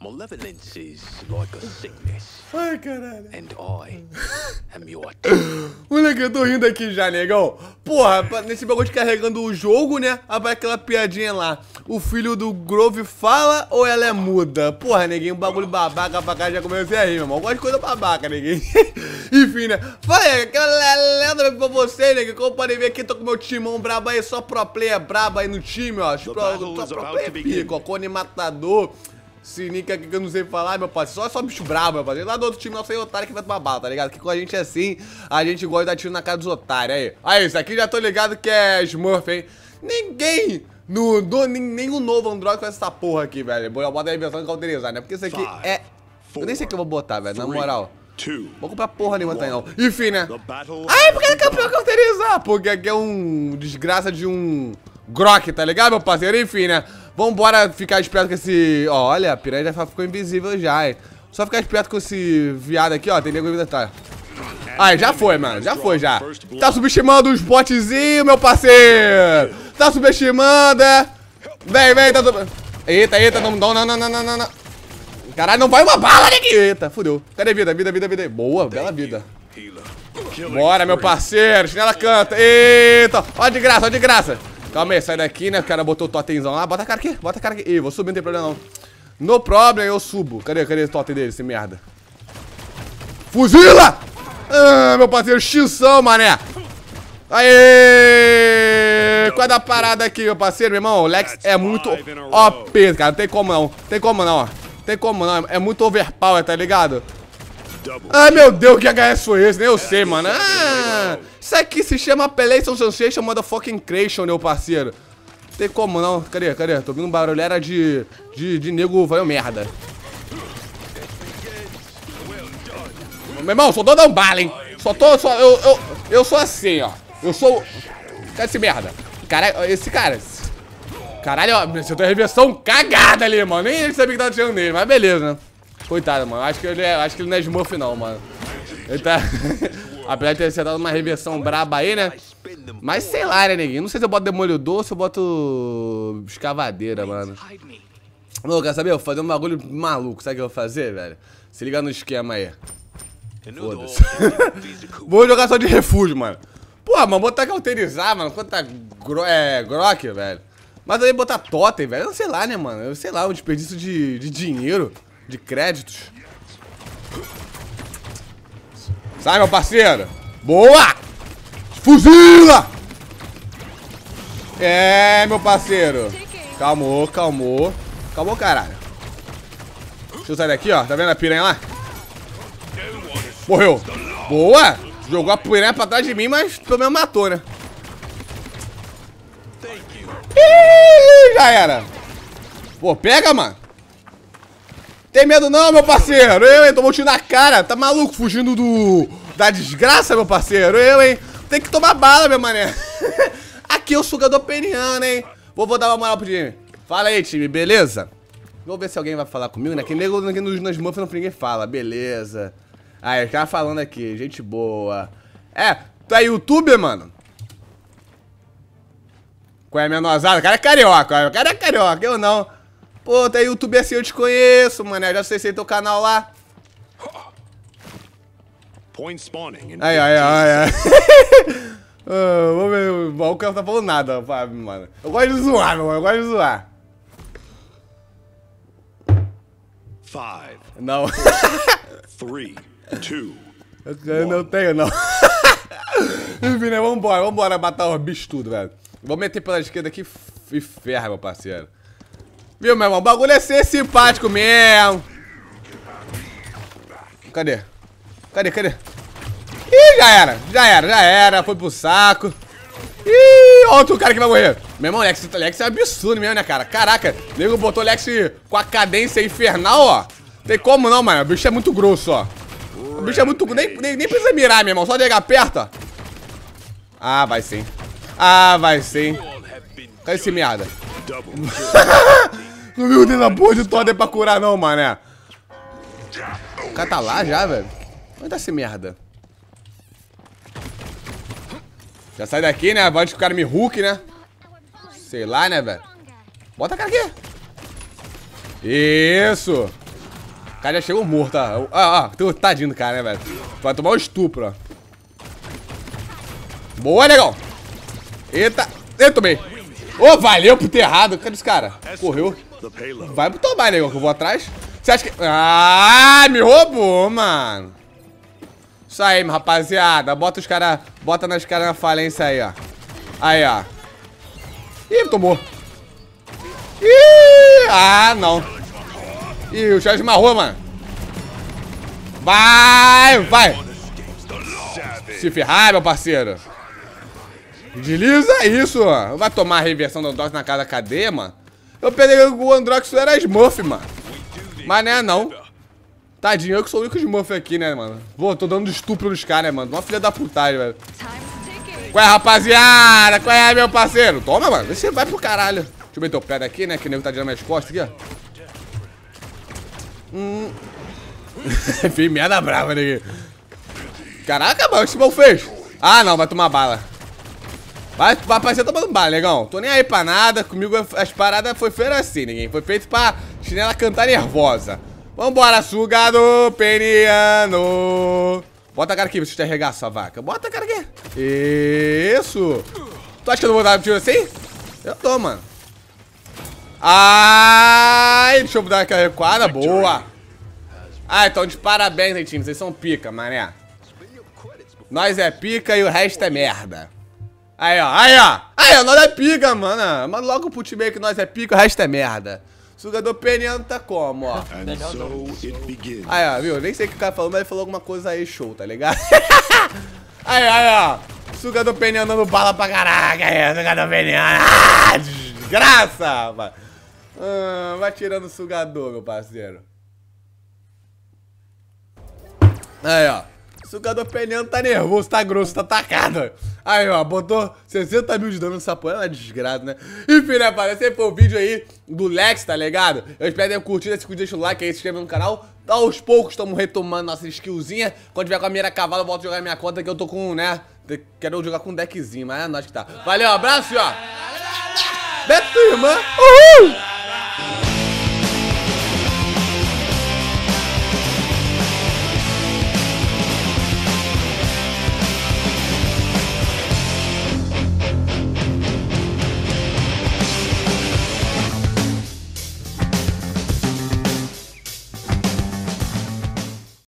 Malevolence is like a sickness. Ai, caralho. And I am your Moleque, eu tô rindo aqui já, negão. Porra, nesse bagulho de carregando o jogo, né? Aí vai aquela piadinha lá. O filho do Grove fala ou ela é muda? Porra, neguinho, bagulho babaca pra cá já comecei a rir, meu irmão. Gosto de coisa babaca, neguinho. Enfim, né? Vai, aquela lenda pra você, neguinho. Como podem ver aqui, tô com meu timão brabo aí. Só pro player brabo aí no time, ó. Pro, só pro player pico, ó. Cone matador. Sininho aqui é que eu não sei falar, meu parceiro. Só, só bicho brabo, meu parceiro. Lá do outro time sei o otário que vai tomar bala, tá ligado? Que com a gente é assim, a gente gosta de dar tiro na cara dos otários. Aí, aí, isso aqui já tô ligado que é Smurf, hein? Ninguém no, nem, nenhum novo Android com essa porra aqui, velho. Vou botar a invenção cauterizar, né? Porque isso aqui Five, é. Four, eu nem sei o que eu vou botar, velho. Na moral. Two, vou comprar porra nenhuma também, tá não. Enfim, né? Aí, por que é campeão cauterizar? Porque aqui é um desgraça de um Grok, tá ligado, meu parceiro? Enfim, né? Vambora ficar esperto com esse... Ó, olha, a piranha já ficou invisível já, hein. Só ficar esperto com esse viado aqui, ó. Tem nego ainda tá. Aí, ah, já foi, mano. Já foi, já. Tá subestimando os botzinhos, meu parceiro. Tá subestimando, é? Vem, vem, tá... Eita, eita, não, não, não, não, não, não, Caralho, não vai uma bala, neguinho. Né, eita, fudeu. Cadê vida, vida, vida, vida? Boa, bela vida. Bora, meu parceiro. Chinela canta. Eita, ó de graça, ó de graça. Calma aí, sai daqui, né? O cara botou o totemzão lá. Bota a cara aqui, bota a cara aqui. Ih, vou subir, não tem problema não. No problem, eu subo. Cadê, cadê o totem dele, esse merda? Fuzila! Ah, meu parceiro, xão, mané. Aê! Qual é da parada aqui, meu parceiro, meu irmão? O Lex é muito OP, cara. Não tem como não. Tem como não, ó. Tem como não. É muito overpower, tá ligado? Ai, meu Deus, que HS foi esse? Nem eu é, sei, mano. É ah, isso aqui se chama Pelation Sensation é Motherfucking Creation, meu parceiro. Não tem como não. Cadê? Cadê? Tô ouvindo um barulheira de, de, de nego valeu merda. Meu irmão, sou dono um bala, hein? Só tô, só, eu, eu, eu sou assim, ó. Eu sou... Cadê esse merda? Caralho, esse cara... Caralho, ó, você tem reversão cagada ali, mano. Nem ele sabia que tava tirando nele, mas beleza, né? Coitado, mano. Acho que ele, é, acho que ele não é Smurf, não, mano. Ele tá... Apesar de ter acertado uma reversão braba aí, né? Mas sei lá, né, neguinho? Não sei se eu boto Demolidor ou se eu boto escavadeira, mano. Ô, quer saber? Eu vou fazer um bagulho maluco. Sabe o que eu vou fazer, velho? Se liga no esquema aí. Foda-se. vou jogar só de refúgio, mano. Pô, mas botar cauterizar, mano. Quanta tá gro é, grok, velho. Mas aí botar totem, velho. Sei lá, né, mano? Eu sei lá, um desperdício de, de dinheiro, de créditos. Sai, meu parceiro. Boa! Fuzila! É, meu parceiro. Calmou, calmou. Calmou, caralho. Deixa eu sair daqui, ó. Tá vendo a piranha lá? Morreu. Boa! Jogou a piranha pra trás de mim, mas pelo menos matou, né? Ih, já era. Pô, pega, mano. Tem medo não, meu parceiro. Eu, hein? Tomou um tiro na cara. Tá maluco fugindo do... Da desgraça, meu parceiro. Eu, hein? Tem que tomar bala, meu mané. Aqui é o sugador peniano, hein? Vou, vou dar uma moral pro time. Fala aí, time. Beleza? Vou ver se alguém vai falar comigo, né? Que nego nos, nas muffins ninguém fala. Beleza. Aí, o cara falando aqui. Gente boa. É, tu é youtuber, mano? Qual é a minha nozada? O cara é carioca. O cara é carioca. Eu não. Pô, tá YouTube é assim, eu te conheço, mano. Eu é, já acessei teu canal lá. Ai, ai, ai, ai. aí. Ah, vamos ver. O Valkyrie não tá falando nada, mano. Eu gosto de zoar, meu mano. Eu gosto de zoar. Five, não. three, two, eu não tenho, não. Enfim, né? Vambora, vambora matar os bichos tudo, velho. Vou meter pela esquerda aqui e ferra, meu parceiro. Viu, meu irmão? O bagulho é ser simpático mesmo. Cadê? Cadê, cadê? Ih, já era. Já era, já era. Foi pro saco. Ih, outro cara que vai morrer. Meu irmão, Lex, Lex é absurdo mesmo, né, cara? Caraca, o nego botou Lex com a cadência infernal, ó. Tem como não, mano. O bicho é muito grosso, ó. O bicho é muito... Nem, nem, nem precisa mirar, meu irmão. Só negar aperta. Ah, vai sim. Ah, vai sim. Cadê esse merda? Não viu o dedo na porra de Todd pra curar não, mané. O cara tá lá já, velho. Onde tá essa merda? Já sai daqui, né? Antes que o cara me hook, né? Sei lá, né, velho? Bota a cara aqui. Isso. O cara já chegou morto, ó. Ah, ah, tadinho do cara, né, velho? Vai tomar um estupro, ó. Boa, legal. Eita. Eu tomei. Ô, oh, valeu por ter errado. Cadê esse cara? Correu. Vai pro trabalho, negão, que eu vou atrás. Você acha que... Ah, me roubou, mano. Isso aí, rapaziada. Bota os caras... Bota nas caras na falência aí, ó. Aí, ó. Ih, tomou. Ih, ah, não. Ih, o Charles marrou, mano. Vai, vai. Se ferrar, meu parceiro. Desliza isso, ó. Vai tomar a reversão do Doc na cara da cadeia, mano. Eu peguei o o Androx era Smurf, mano. Mas não é não. Tadinho, eu que sou o único Smurf aqui, né, mano? Pô, tô dando estupro nos caras, né, mano? Uma filha da putagem, velho. Qual é, rapaziada? Qual é, meu parceiro? Toma, mano. Você vai pro caralho. Deixa eu meter o pé daqui, né? Que o nego tá tirando minhas costas aqui, ó. Hum. Fiz merda brava, neguinho. Né? Caraca, mano, o que esse mal fez? Ah, não, vai tomar bala. Vai, vai parecer tomando bala, negão. Tô nem aí pra nada. Comigo é as paradas foi feira assim, ninguém. Foi feito pra chinela cantar nervosa. Vambora, sugado peniano. Bota a cara aqui, deixa eu arregar, a vaca. Bota a cara aqui. Isso. Tu acha que eu não vou dar um tiro assim? Eu tô, mano. Ai, deixa eu dar aquela recuada. Boa. Ah, então de parabéns, hein, time. Vocês são pica, mané. Nós é pica e o resto é merda. Aí, ó, aí, ó. Aí, ó, nós é pica, mano. Manda logo pro time aí que nós é pica, o resto é merda. Sugador peniano tá como, ó. So aí, ó, viu? Nem sei o que o cara falou, mas ele falou alguma coisa aí show, tá ligado? aí, aí, ó. Sugador peniano andando bala pra caraca aí, sugador peniano. Ah, desgraça, mano. Ah, vai tirando o sugador, meu parceiro. Aí, ó. Sugador peniano tá nervoso, tá grosso, tá tacado. Aí, ó, botou 60 mil de dano nessa porra. É uma desgraça, né? Enfim, né, rapaz, Esse foi o vídeo aí do Lex, tá ligado? Eu espero que tenham curtido esse vídeo. Deixa o like aí, se inscreve no canal. Tá aos poucos estamos retomando nossa skillzinha. Quando tiver com a mira cavalo, eu volto a jogar minha conta que eu tô com, né? Quero jogar com um deckzinho, mas é nóis que tá. Valeu, abraço, ó. Beto, irmã. Uhul!